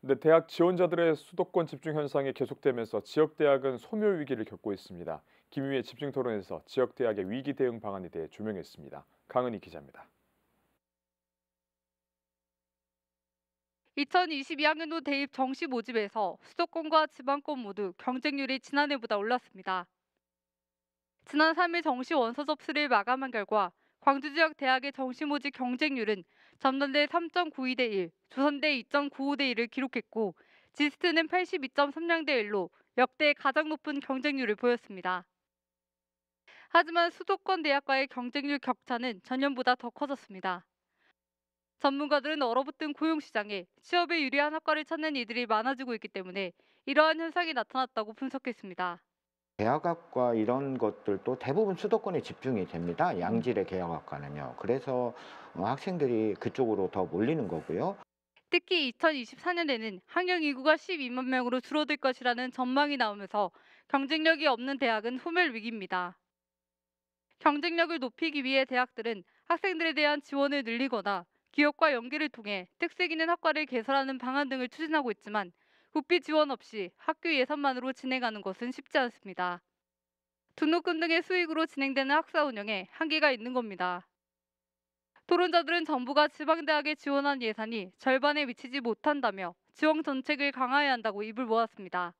네, 대학 지원자들의 수도권 집중 현상이 계속되면서 지역 대학은 소멸 위기를 겪고 있습니다. 김유의 집중 토론에서 지역 대학의 위기 대응 방안에 대해 조명했습니다. 강은희 기자입니다. 2022학년도 대입 정시 모집에서 수도권과 지방권 모두 경쟁률이 지난해보다 올랐습니다. 지난 3일 정시 원서 접수를 마감한 결과 광주 지역 대학의 정시모집 경쟁률은 전남대 3.92대 1, 조선대 2.95대 1을 기록했고 지스트는 82.3량 대 1로 역대 가장 높은 경쟁률을 보였습니다. 하지만 수도권 대학과의 경쟁률 격차는 전년보다 더 커졌습니다. 전문가들은 얼어붙은 고용 시장에 취업에 유리한 학과를 찾는 이들이 많아지고 있기 때문에 이러한 현상이 나타났다고 분석했습니다. 계약학과 이런 것들도 대부분 수도권에 집중이 됩니다. 음. 양질의 계약학과는요. 그래서 어, 학생들이 그쪽으로 더 몰리는 거고요. 특히 2024년에는 학령 인구가 12만 명으로 줄어들 것이라는 전망이 나오면서 경쟁력이 없는 대학은 소멸 위기입니다. 경쟁력을 높이기 위해 대학들은 학생들에 대한 지원을 늘리거나 기업과 연계를 통해 특색 있는 학과를 개설하는 방안 등을 추진하고 있지만 국비 지원 없이 학교 예산만으로 진행하는 것은 쉽지 않습니다. 등록금 등의 수익으로 진행되는 학사 운영에 한계가 있는 겁니다. 토론자들은 정부가 지방대학에 지원한 예산이 절반에 미치지 못한다며 지원 정책을 강화해야 한다고 입을 모았습니다.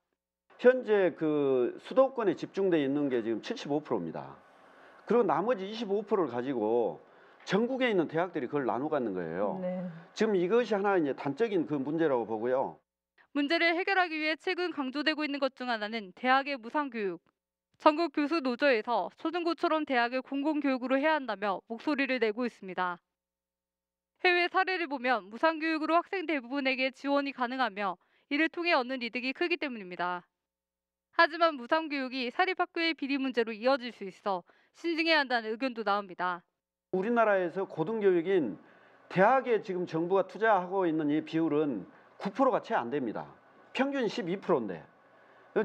현재 그 수도권에 집중돼 있는 게 지금 75%입니다. 그리고 나머지 25%를 가지고 전국에 있는 대학들이 그걸 나눠 갖는 거예요. 네. 지금 이것이 하나 이제 단적인 그 문제라고 보고요. 문제를 해결하기 위해 최근 강조되고 있는 것 중 하나는 대학의 무상교육. 전국 교수 노조에서 초중고처럼 대학을 공공교육으로 해야 한다며 목소리를 내고 있습니다. 해외 사례를 보면 무상교육으로 학생 대부분에게 지원이 가능하며 이를 통해 얻는 이득이 크기 때문입니다. 하지만 무상교육이 사립학교의 비리 문제로 이어질 수 있어 신중해야 한다는 의견도 나옵니다. 우리나라에서 고등교육인 대학에 지금 정부가 투자하고 있는 이 비율은 9%가 채 안 됩니다. 평균 12%인데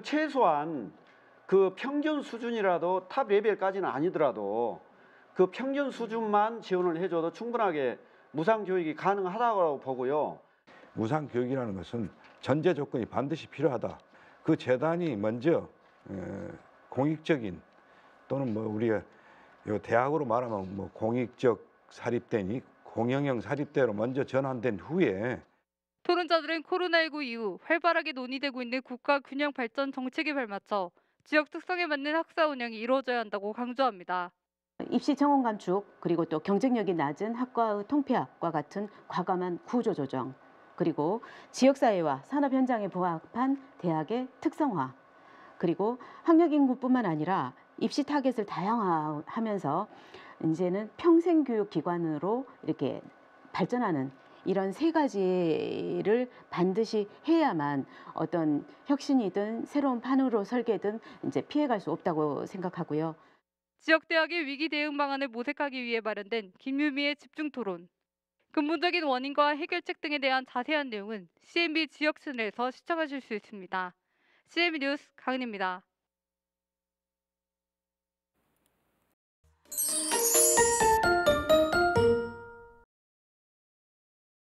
최소한 그 평균 수준이라도 탑 레벨까지는 아니더라도 그 평균 수준만 지원을 해줘도 충분하게 무상 교육이 가능하다고 보고요. 무상 교육이라는 것은 전제 조건이 반드시 필요하다. 그 재단이 먼저 공익적인 또는 뭐 우리가 대학으로 말하면 뭐 공익적 사립대니 공영형 사립대로 먼저 전환된 후에 토론자들은 코로나19 이후 활발하게 논의되고 있는 국가 균형 발전 정책에 발맞춰 지역 특성에 맞는 학사 운영이 이루어져야 한다고 강조합니다. 입시 청원 감축 그리고 또 경쟁력이 낮은 학과의 통폐합과 같은 과감한 구조 조정 그리고 지역사회와 산업 현장에 부합한 대학의 특성화 그리고 학력 인구뿐만 아니라 입시 타겟을 다양화하면서 이제는 평생 교육 기관으로 이렇게 발전하는 이런 세 가지를 반드시 해야만 어떤 혁신이든 새로운 판으로 설계든 이제 피해갈 수 없다고 생각하고요. 지역 대학의 위기 대응 방안을 모색하기 위해 마련된 김유미의 집중 토론. 근본적인 원인과 해결책 등에 대한 자세한 내용은 CNB 지역 채널에서 시청하실 수 있습니다. CNB 뉴스 강은입니다.